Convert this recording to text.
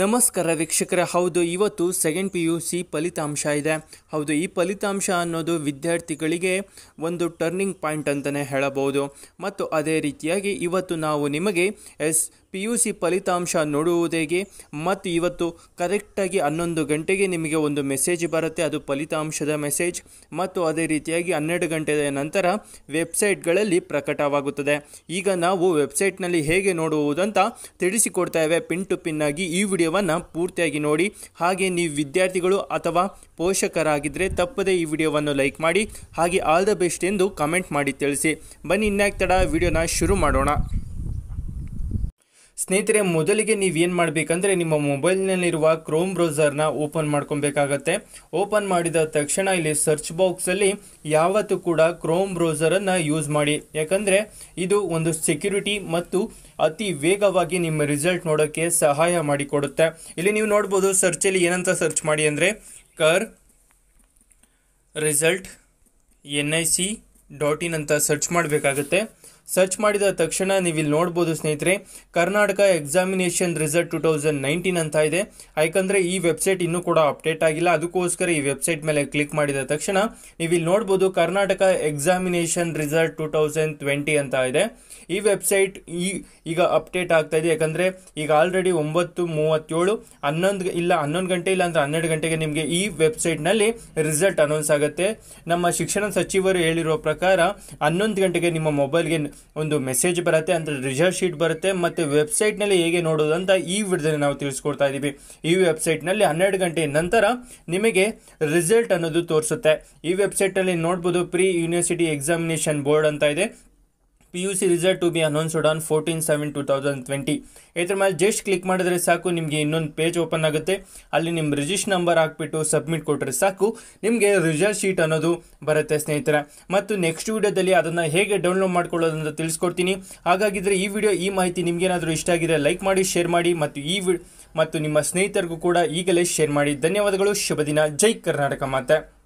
ನಮಸ್ಕಾರ ವೀಕ್ಷಕರ ಹೌದು ಇವತ್ತು ಸೆಕೆಂಡ್ ಪಿ ಯು ಸಿ ಫಲಿತಾಂಶ ಇದೆ ಹೌದು ಈ ಫಲಿತಾಂಶ ಅನ್ನೋದು ವಿದ್ಯಾರ್ಥಿಗಳಿಗೆ ಒಂದು ಟರ್ನಿಂಗ್ ಪಾಯಿಂಟ್ ಅಂತಲೇ ಹೇಳಬಹುದು ಮತ್ತು ಅದೇ ರೀತಿಯಾಗಿ ಇವತ್ತು ನಾವು ನಿಮಗೆ ಎಸ್ ಪಿ ಯು ಸಿ ಫಲಿತಾಂಶ ನೋಡುವುದೇಗೆ ಮತ್ತು ಇವತ್ತು ಕರೆಕ್ಟಾಗಿ ಹನ್ನೊಂದು ಗಂಟೆಗೆ ನಿಮಗೆ ಒಂದು ಮೆಸೇಜ್ ಬರುತ್ತೆ ಅದು ಫಲಿತಾಂಶದ ಮೆಸೇಜ್ ಮತ್ತು ಅದೇ ರೀತಿಯಾಗಿ ಹನ್ನೆರಡು ಗಂಟೆಯ ನಂತರ ವೆಬ್ಸೈಟ್ಗಳಲ್ಲಿ ಪ್ರಕಟವಾಗುತ್ತದೆ ಈಗ ನಾವು ವೆಬ್ಸೈಟ್ನಲ್ಲಿ ಹೇಗೆ ನೋಡುವುದಂತ ತಿಳಿಸಿಕೊಡ್ತಾ ಪಿನ್ ಟು ಪಿನ್ ಆಗಿ ಈ ವಿಡಿಯೋವನ್ನು ಪೂರ್ತಿಯಾಗಿ ನೋಡಿ ಹಾಗೆ ನೀವು ವಿದ್ಯಾರ್ಥಿಗಳು ಅಥವಾ ಪೋಷಕರಾಗಿದ್ದರೆ ತಪ್ಪದೇ ಈ ವಿಡಿಯೋವನ್ನು ಲೈಕ್ ಮಾಡಿ ಹಾಗೆ ಆಲ್ ದ ಬೆಸ್ಟ್ ಎಂದು ಕಮೆಂಟ್ ಮಾಡಿ ತಿಳಿಸಿ ಬನ್ನಿ ಇನ್ಯಾಕೆ ತಡ ವಿಡಿಯೋನ ಶುರು ಮಾಡೋಣ ಸ್ನೇಹಿತರೆ ಮೊದಲಿಗೆ ನೀವೇನು ಮಾಡಬೇಕಂದ್ರೆ ನಿಮ್ಮ ಮೊಬೈಲ್ನಲ್ಲಿರುವ ಕ್ರೋಮ್ ಬ್ರೌಸರ್ನ ಓಪನ್ ಮಾಡ್ಕೊಬೇಕಾಗತ್ತೆ ಓಪನ್ ಮಾಡಿದ ತಕ್ಷಣ ಇಲ್ಲಿ ಸರ್ಚ್ ಬಾಕ್ಸಲ್ಲಿ ಯಾವತ್ತೂ ಕೂಡ ಕ್ರೋಮ್ ಬ್ರೌಸರನ್ನು ಯೂಸ್ ಮಾಡಿ ಯಾಕಂದರೆ ಇದು ಒಂದು ಸೆಕ್ಯೂರಿಟಿ ಮತ್ತು ಅತಿ ವೇಗವಾಗಿ ನಿಮ್ಮ ರಿಸಲ್ಟ್ ನೋಡೋಕ್ಕೆ ಸಹಾಯ ಮಾಡಿಕೊಡುತ್ತೆ ಇಲ್ಲಿ ನೀವು ನೋಡ್ಬೋದು ಸರ್ಚಲ್ಲಿ ಏನಂತ ಸರ್ಚ್ ಮಾಡಿ ಅಂದರೆ ಕರ್ result N I C dot in ಅಂತ ಸರ್ಚ್ ಮಾಡಬೇಕಾಗತ್ತೆ ಸರ್ಚ್ ಮಾಡಿದ ತಕ್ಷಣ ನೀವು ಇಲ್ಲಿ ನೋಡ್ಬೋದು ಸ್ನೇಹಿತರೆ Karnataka examination result two thousand nineteen ಅಂತ ಇದೆ ಯಾಕಂದರೆ ಈ ವೆಬ್ಸೈಟ್ ಇನ್ನೂ ಕೂಡ ಅಪ್ಡೇಟ್ ಆಗಿಲ್ಲ ಅದಕ್ಕೋಸ್ಕರ ಈ ವೆಬ್ಸೈಟ್ ಮೇಲೆ ಕ್ಲಿಕ್ ಮಾಡಿದ ತಕ್ಷಣ ನೀವು ಇಲ್ಲಿ ನೋಡ್ಬೋದು Karnataka examination result two thousand twenty ಅಂತ ಇದೆ ಈ ವೆಬ್ಸೈಟ್ ಈ ಈಗ ಅಪ್ಡೇಟ್ ಆಗ್ತಾ ಇದೆ ಯಾಕಂದರೆ ಈಗ ಆಲ್ರೆಡಿ ಒಂಬತ್ತು ಮೂವತ್ತೇಳು ಹನ್ನೊಂದು ಇಲ್ಲ ಹನ್ನೊಂದು ಗಂಟೆ ಇಲ್ಲ ಅಂದರೆ ಹನ್ನೆರಡು ಗಂಟೆಗೆ ನಿಮಗೆ ಈ ವೆಬ್ಸೈಟ್ನಲ್ಲಿ ರಿಸಲ್ಟ್ ಅನೌನ್ಸ್ ಆಗುತ್ತೆ ನಮ್ಮ ಶಿಕ್ಷಣ ಸಚಿವರು ಹೇಳಿರುವ ಪ್ರಕಾರ ಹನ್ನೊಂದು ಗಂಟೆಗೆ ನಿಮ್ಮ ಮೊಬೈಲ್ಗೆ ಒಂದು ಮೆಸೇಜ್ ಬರುತ್ತೆ ಅಂದರೆ ರಿಸರ್ವ್ ಶೀಟ್ ಬರುತ್ತೆ ಮತ್ತು ವೆಬ್ಸೈಟ್ನಲ್ಲಿ ಹೇಗೆ ನೋಡೋದು ಅಂತ ಈ ವಿಡಿಯೋದಲ್ಲಿ ನಾವು ತಿಳಿಸ್ಕೊಡ್ತಾ ಇದ್ದೀವಿ ಈ ವೆಬ್ಸೈಟ್ನಲ್ಲಿ ಹನ್ನೆರಡು ಗಂಟೆ ನಂತರ ನಿಮಗೆ ರಿಸಲ್ಟ್ ಅನ್ನೋದು ತೋರಿಸುತ್ತೆ ಈ ವೆಬ್ಸೈಟ್ನಲ್ಲಿ ನೋಡ್ಬೋದು ಪ್ರೀ ಯೂನಿವರ್ಸಿಟಿ ಎಕ್ಸಾಮಿನೇಷನ್ ಬೋರ್ಡ್ ಅಂತ ಇದೆ P U C result to be announced on fourteen seven two thousand twenty ಇದ್ರ ಮೇಲೆ ಜಸ್ಟ್ ಕ್ಲಿಕ್ ಮಾಡಿದ್ರೆ ಸಾಕು ನಿಮಗೆ ಇನ್ನೊಂದು ಪೇಜ್ ಓಪನ್ ಆಗುತ್ತೆ ಅಲ್ಲಿ ನಿಮ್ಮ ರಿಜಿಸ್ಟ್ ನಂಬರ್ ಹಾಕ್ಬಿಟ್ಟು ಸಬ್ಮಿಟ್ ಕೊಟ್ಟರೆ ಸಾಕು ನಿಮಗೆ ರಿಸಲ್ಟ್ ಶೀಟ್ ಅನ್ನೋದು ಬರುತ್ತೆ ಸ್ನೇಹಿತರೆ ಮತ್ತು ನೆಕ್ಸ್ಟ್ ವಿಡಿಯೋದಲ್ಲಿ ಅದನ್ನು ಹೇಗೆ ಡೌನ್ಲೋಡ್ ಮಾಡ್ಕೊಳ್ಳೋದು ತಿಳಿಸ್ಕೊಡ್ತೀನಿ ಹಾಗಾಗಿದ್ದರೆ ಈ ವಿಡಿಯೋ ಈ ಮಾಹಿತಿ ನಿಮಗೇನಾದರೂ ಇಷ್ಟ ಆಗಿದ್ರೆ ಲೈಕ್ ಮಾಡಿ ಶೇರ್ ಮಾಡಿ ಮತ್ತು ಈ ವಿ ಮತ್ತು ನಿಮ್ಮ ಸ್ನೇಹಿತರಿಗೂ ಕೂಡ ಈಗಲೇ ಶೇರ್ ಮಾಡಿ ಧನ್ಯವಾದಗಳು ಶುಭ ದಿನ ಜೈ ಕರ್ನಾಟಕ ಮಾತೆ